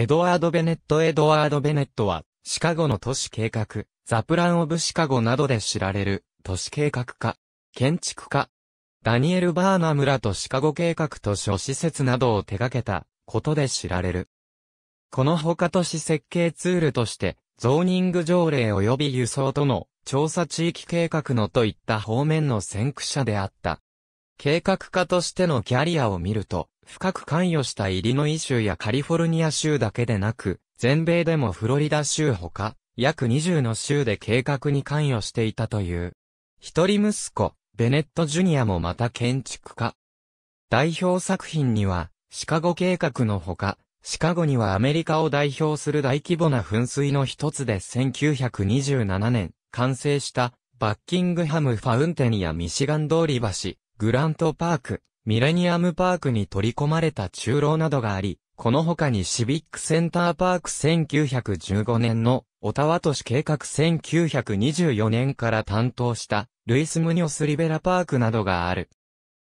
エドワード・ベネット・エドワード・ベネットは、シカゴの都市計画、ザプラン・オブ・シカゴなどで知られる、都市計画家、建築家、ダニエル・バーナムラとシカゴ計画と書施設などを手掛けた、ことで知られる。この他都市設計ツールとして、ゾーニング条例及び輸送との調査地域計画のといった方面の先駆者であった。計画家としてのキャリアを見ると、深く関与したイリノイ州やカリフォルニア州だけでなく、全米でもフロリダ州ほか、約20の州で計画に関与していたという。一人息子、ベネット・ジュニアもまた建築家。代表作品には、シカゴ計画のほか、シカゴにはアメリカを代表する大規模な噴水の一つで1927年、完成した、バッキングハム・ファウンテンやミシガン通り橋、グラントパーク、ミレニアムパークに取り込まれた中楼などがあり、この他にシビックセンターパーク1915年のオタワ都市計画1924年から担当したルイス・ムニョス・リベラパークなどがある。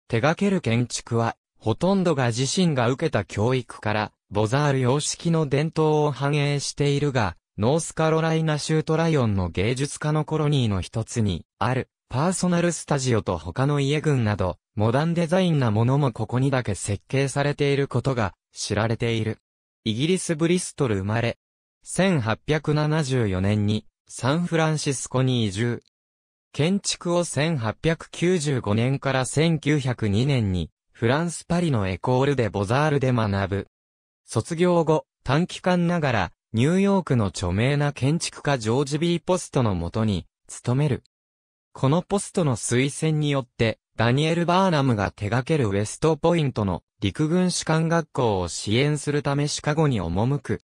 手掛ける建築は、ほとんどが自身が受けた教育から、ボザール様式の伝統を反映しているが、ノースカロライナ州トライオンの芸術家のコロニーの一つに、ある。パーソナルスタジオと他の家群など、モダンデザインなものもここにだけ設計されていることが知られている。イギリスブリストル生まれ。1874年にサンフランシスコに移住。建築を1895年から1902年にフランスパリのエコールでボザールで学ぶ。卒業後、短期間ながらニューヨークの著名な建築家ジョージ・ビー・ポストのもとに勤める。このポストの推薦によって、ダニエル・バーナムが手掛けるウェストポイントの陸軍士官学校を支援するためシカゴに赴く。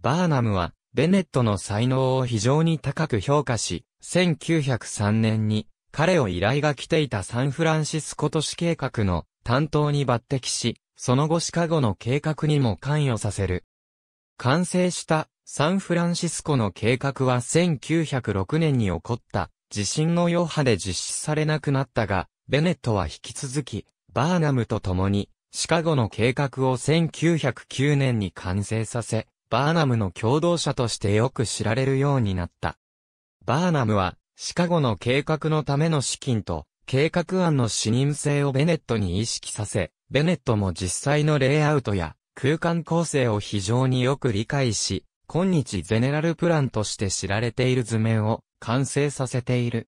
バーナムは、ベネットの才能を非常に高く評価し、1903年に彼を依頼が来ていたサンフランシスコ都市計画の担当に抜擢し、その後シカゴの計画にも関与させる。完成したサンフランシスコの計画は1906年に起こった地震の余波で実施されなくなったが、ベネットは引き続き、バーナムと共に、シカゴの計画を1909年に完成させ、バーナムの共同者としてよく知られるようになった。バーナムは、シカゴの計画のための資金と、計画案の視認性をベネットに意識させ、ベネットも実際のレイアウトや空間構成を非常によく理解し、今日ゼネラルプランとして知られている図面を完成させている。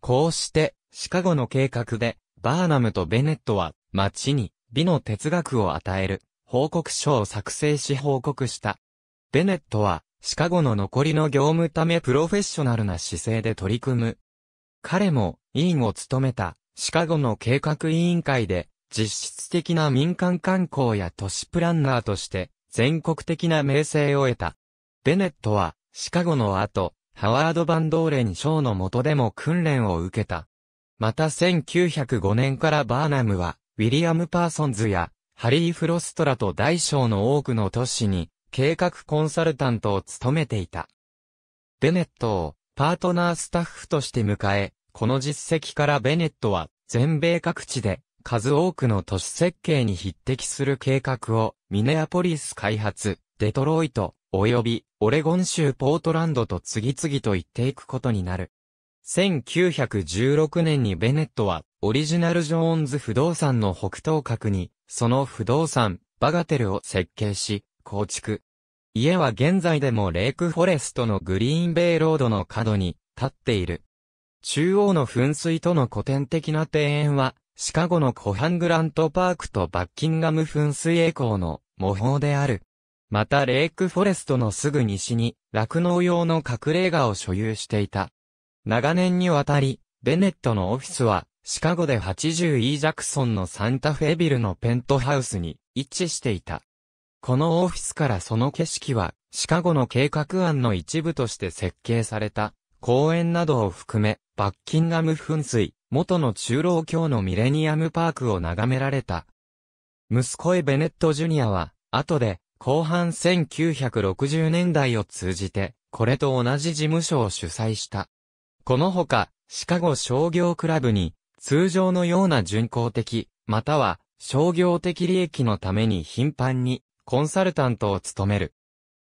こうして、シカゴの計画で、バーナムとベネットは、町に、美の哲学を与える、報告書を作成し報告した。ベネットは、シカゴの残りの業務ためプロフェッショナルな姿勢で取り組む。彼も、委員を務めた、シカゴの計画委員会で、実質的な民間観光や都市プランナーとして、全国的な名声を得た。ベネットは、シカゴの後、ハワード・バンドーレン賞の下でも訓練を受けた。また1905年からバーナムは、ウィリアム・パーソンズや、ハリー・フロストラと大小の多くの都市に、計画コンサルタントを務めていた。ベネットを、パートナースタッフとして迎え、この実績からベネットは、全米各地で、数多くの都市設計に匹敵する計画を、ミネアポリス開発、デトロイト、及びオレゴン州ポートランドと次々と行っていくことになる。1916年にベネットはオリジナル・ジョーンズ不動産の北東角にその不動産バガテルを設計し構築。家は現在でもレイクフォレストのグリーンベイロードの角に立っている。中央の噴水との古典的な庭園は、シカゴのコハングラントパークとバッキンガム噴水栄光の模倣である。またレイクフォレストのすぐ西に、酪農用の隠れ家を所有していた。長年にわたり、ベネットのオフィスは、シカゴで 80E ジャクソンのサンタフェビルのペントハウスに位置していた。このオフィスからその景色は、シカゴの計画案の一部として設計された、公園などを含め、バッキンガム噴水、元の中老教のミレニアムパークを眺められた。息子エベネットジュニアは、後で、後半1960年代を通じて、これと同じ事務所を主催した。このほか、シカゴ商業クラブに、通常のような巡航的、または商業的利益のために頻繁にコンサルタントを務める。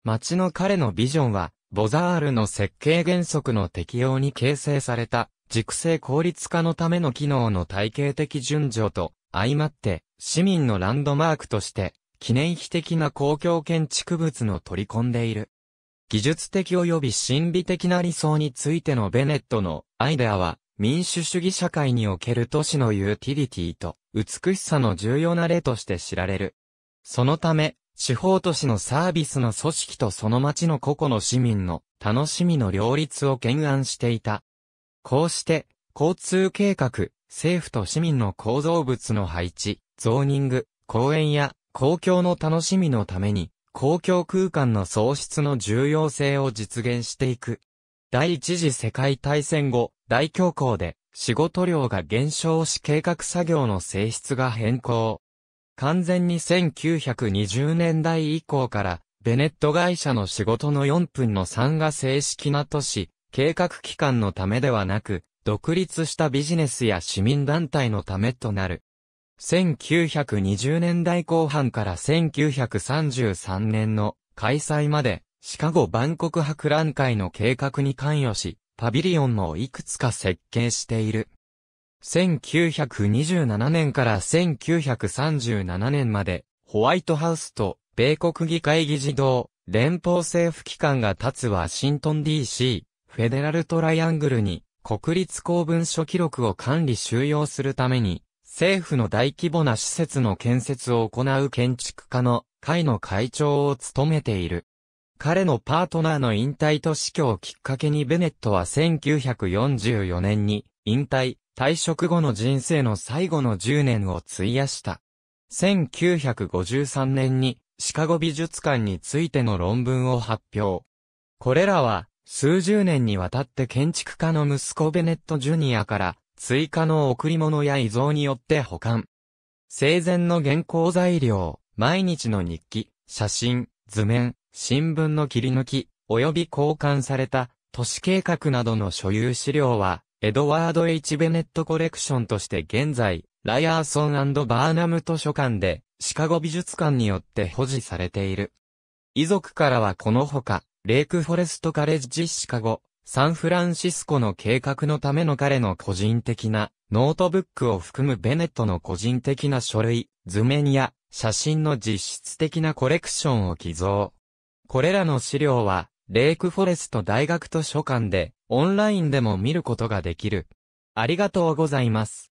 町の彼のビジョンは、ボザールの設計原則の適用に形成された、熟成効率化のための機能の体系的順序と、相まって、市民のランドマークとして、記念碑的な公共建築物の取り込んでいる。技術的及び心理的な理想についてのベネットのアイデアは、民主主義社会における都市のユーティリティと美しさの重要な例として知られる。そのため、地方都市のサービスの組織とその町の個々の市民の楽しみの両立を懸案していた。こうして、交通計画、政府と市民の構造物の配置、ゾーニング、公園や公共の楽しみのために、公共空間の創出の重要性を実現していく。第一次世界大戦後、大恐慌で、仕事量が減少し計画作業の性質が変更。完全に1920年代以降から、ベネット会社の仕事の4分の3が正式な都市、計画機関のためではなく、独立したビジネスや市民団体のためとなる。1920年代後半から1933年の開催まで、シカゴ万国博覧会の計画に関与し、パビリオンもいくつか設計している。1927年から1937年まで、ホワイトハウスと米国議会議事堂、連邦政府機関が立つワシントン DC、フェデラルトライアングルに、国立公文書記録を管理収容するために、政府の大規模な施設の建設を行う建築家の会の会長を務めている。彼のパートナーの引退と死去をきっかけにベネットは1944年に引退、退職後の人生の最後の10年を費やした。1953年にシカゴ美術館についての論文を発表。これらは数十年にわたって建築家の息子ベネット・ジュニアから追加の贈り物や遺贈によって保管。生前の原稿材料、毎日の日記、写真、図面、新聞の切り抜き、及び交換された都市計画などの所有資料は、エドワード・ H・ ベネットコレクションとして現在、ライアーソンバーナム図書館で、シカゴ美術館によって保持されている。遺族からはこのほか、レイクフォレストカレッジシカゴ、サンフランシスコの計画のための彼の個人的なノートブックを含むベネットの個人的な書類、図面や写真の実質的なコレクションを寄贈。これらの資料は、レイクフォレスト大学図書館で、オンラインでも見ることができる。ありがとうございます。